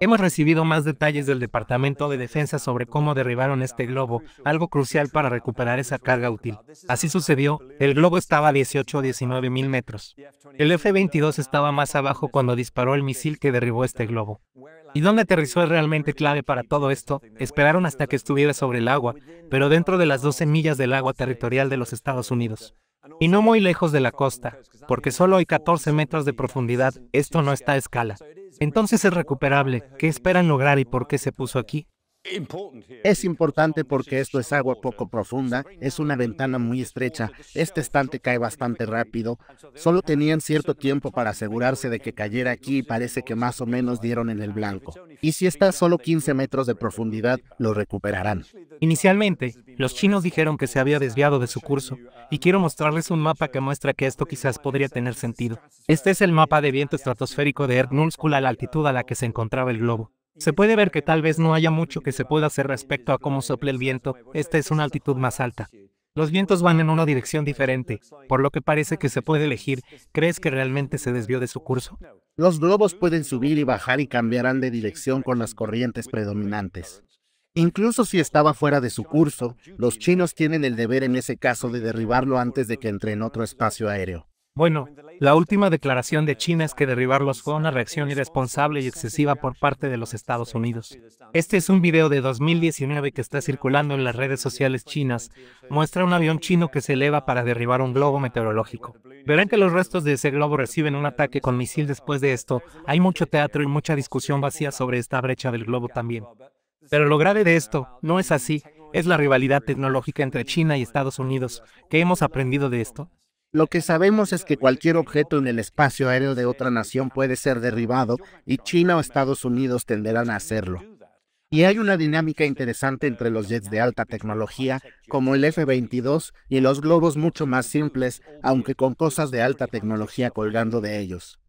Hemos recibido más detalles del Departamento de Defensa sobre cómo derribaron este globo, algo crucial para recuperar esa carga útil. Así sucedió, el globo estaba a 18 o 19 mil metros. El F-22 estaba más abajo cuando disparó el misil que derribó este globo. ¿Y dónde aterrizó es realmente clave para todo esto? Esperaron hasta que estuviera sobre el agua, pero dentro de las 12 millas del agua territorial de los Estados Unidos. Y no muy lejos de la costa, porque solo hay 14 metros de profundidad, esto no está a escala. Entonces es recuperable. ¿Qué esperan lograr y por qué se puso aquí? Es importante porque esto es agua poco profunda, es una ventana muy estrecha, este estante cae bastante rápido, solo tenían cierto tiempo para asegurarse de que cayera aquí y parece que más o menos dieron en el blanco. Y si está a solo 15 metros de profundidad, lo recuperarán. Inicialmente, los chinos dijeron que se había desviado de su curso, um, y quiero mostrarles un mapa que muestra que esto quizás podría tener sentido. Este es el mapa de viento estratosférico de Erdnulskul a la altitud a la que se encontraba el globo. Se puede ver que tal vez no haya mucho que se pueda hacer respecto a cómo sople el viento, esta es una altitud más alta. Los vientos van en una dirección diferente, por lo que parece que se puede elegir. ¿Crees que realmente se desvió de su curso? Los globos pueden subir y bajar y cambiarán de dirección con las corrientes predominantes. Incluso si estaba fuera de su curso, los chinos tienen el deber en ese caso de derribarlo antes de que entre en otro espacio aéreo. Bueno, la última declaración de China es que derribarlos fue una reacción irresponsable y excesiva por parte de los Estados Unidos. Este es un video de 2019 que está circulando en las redes sociales chinas. Muestra un avión chino que se eleva para derribar un globo meteorológico. Verán que los restos de ese globo reciben un ataque con misil después de esto. Hay mucho teatro y mucha discusión vacía sobre esta brecha del globo también. Pero lo grave de esto no es así, es la rivalidad tecnológica entre China y Estados Unidos. ¿Qué hemos aprendido de esto? Lo que sabemos es que cualquier objeto en el espacio aéreo de otra nación puede ser derribado y China o Estados Unidos tenderán a hacerlo. Y hay una dinámica interesante entre los jets de alta tecnología, como el F-22, y los globos mucho más simples, aunque con cosas de alta tecnología colgando de ellos.